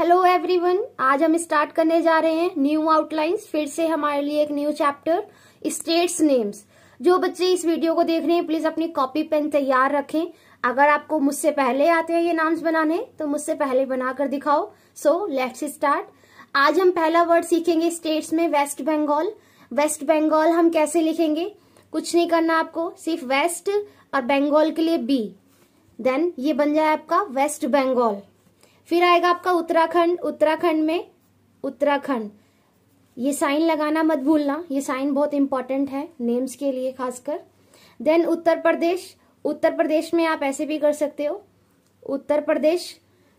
hello everyone आज हम start करने जा रहे हैं न्यू आउटलाइंस फिर से हमारे लिए एक न्यू चैप्टर स्टेट्स नेम्स जो बच्चे इस वीडियो को देख रहे हैं प्लीज अपनी कॉपी पेन तैयार रखें अगर आपको मुझसे पहले आते हैं ये नाम्स बनाने तो मुझसे पहले बनाकर दिखाओ सो लेट्स स्टार्ट आज हम पहला वर्ड सीखेंगे स्टेट्स में वेस्ट बंगाल वेस्ट बंगाल हम कैसे लिखेंगे कुछ नहीं करना आपको सिर्फ वेस्ट और बंगाल के लिए बी देन ये बन जाए आपका वेस्ट बंगाल फिर आएगा आपका उत्तराखंड उत्तराखंड में उत्तराखंड ये साइन लगाना मत भूलना ये साइन बहुत इंपॉर्टेंट है नेम्स के लिए खासकर देन उत्तर प्रदेश उत्तर प्रदेश में आप ऐसे भी कर सकते हो उत्तर प्रदेश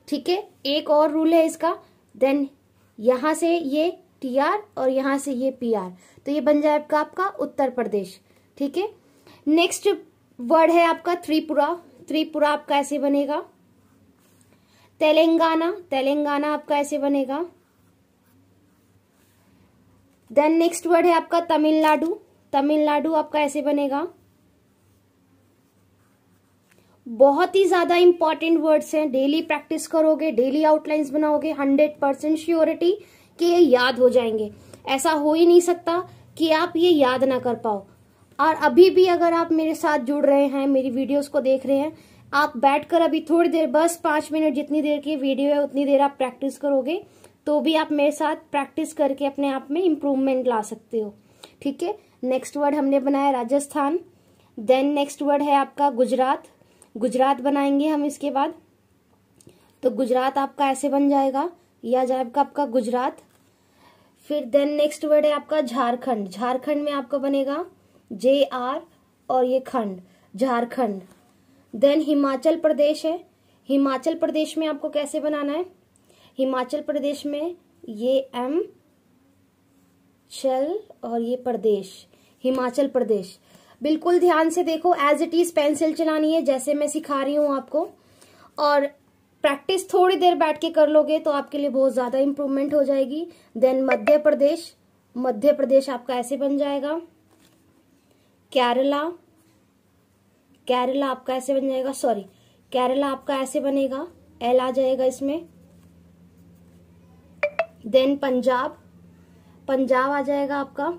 ठीक है एक और रूल है इसका देन यहां से ये टी आर और यहां से ये पी आर तो ये बन जाए आपका आपका उत्तर प्रदेश ठीक है नेक्स्ट वर्ड है आपका त्रिपुरा त्रिपुरा आपका ऐसे बनेगा तेलंगाना तेलंगाना आपका ऐसे बनेगा देन नेक्स्ट वर्ड है आपका तमिलनाडु तमिलनाडु आपका ऐसे बनेगा बहुत ही ज्यादा इंपॉर्टेंट वर्ड्स हैं डेली प्रैक्टिस करोगे डेली आउटलाइंस बनाओगे हंड्रेड परसेंट श्योरिटी कि ये याद हो जाएंगे ऐसा हो ही नहीं सकता कि आप ये याद ना कर पाओ और अभी भी अगर आप मेरे साथ जुड़ रहे हैं मेरी वीडियोस को देख रहे हैं आप बैठकर अभी थोड़ी देर बस पांच मिनट जितनी देर की वीडियो है उतनी देर आप प्रैक्टिस करोगे तो भी आप मेरे साथ प्रैक्टिस करके अपने आप में इम्प्रूवमेंट ला सकते हो ठीक है नेक्स्ट वर्ड हमने बनाया राजस्थान देन नेक्स्ट वर्ड है आपका गुजरात गुजरात बनाएंगे हम इसके बाद तो गुजरात आपका ऐसे बन जाएगा या जाएगा आपका गुजरात फिर देन नेक्स्ट वर्ड है आपका झारखंड झारखंड में आपका बनेगा जे आर और ये खंड झारखंड देन हिमाचल प्रदेश है हिमाचल प्रदेश में आपको कैसे बनाना है हिमाचल प्रदेश में ये एम चल और ये प्रदेश हिमाचल प्रदेश बिल्कुल ध्यान से देखो एज इट इज पेंसिल चलानी है जैसे मैं सिखा रही हूँ आपको और प्रैक्टिस थोड़ी देर बैठ के कर लोगे तो आपके लिए बहुत ज़्यादा इंप्रूवमेंट हो जाएगी देन मध्य प्रदेश मध्य प्रदेश आपका ऐसे बन जाएगा केरला केरला आपका ऐसे बन जाएगा सॉरी केरला आपका ऐसे बनेगा एल आ जाएगा इसमें देन पंजाब पंजाब आ जाएगा आपका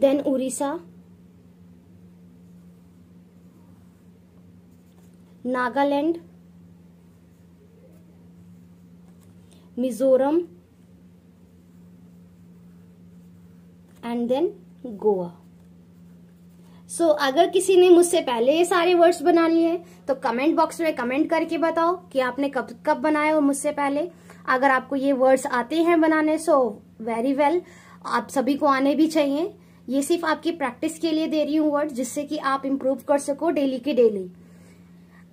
then Orissa Nagaland Mizoram and then Goa so अगर किसी ने मुझसे पहले ये सारे वर्ड्स बना लिए हैं तो कमेंट बॉक्स में कमेंट करके बताओ कि आपने कब कब बनाया हो मुझसे पहले अगर आपको ये वर्ड्स आते हैं बनाने सो वेरी वेल आप सभी को आने भी चाहिए ये सिर्फ आपकी प्रैक्टिस के लिए दे रही हूँ वर्ड जिससे कि आप इम्प्रूव कर सको डेली के डेली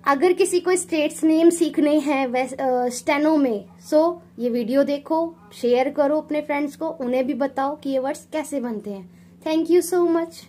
अगर किसी को स्टेट्स नेम सीखने हैं स्टेनो में सो ये वीडियो देखो शेयर करो अपने फ्रेंड्स को उन्हें भी बताओ कि ये वर्ड्स कैसे बनते हैं थैंक यू सो मच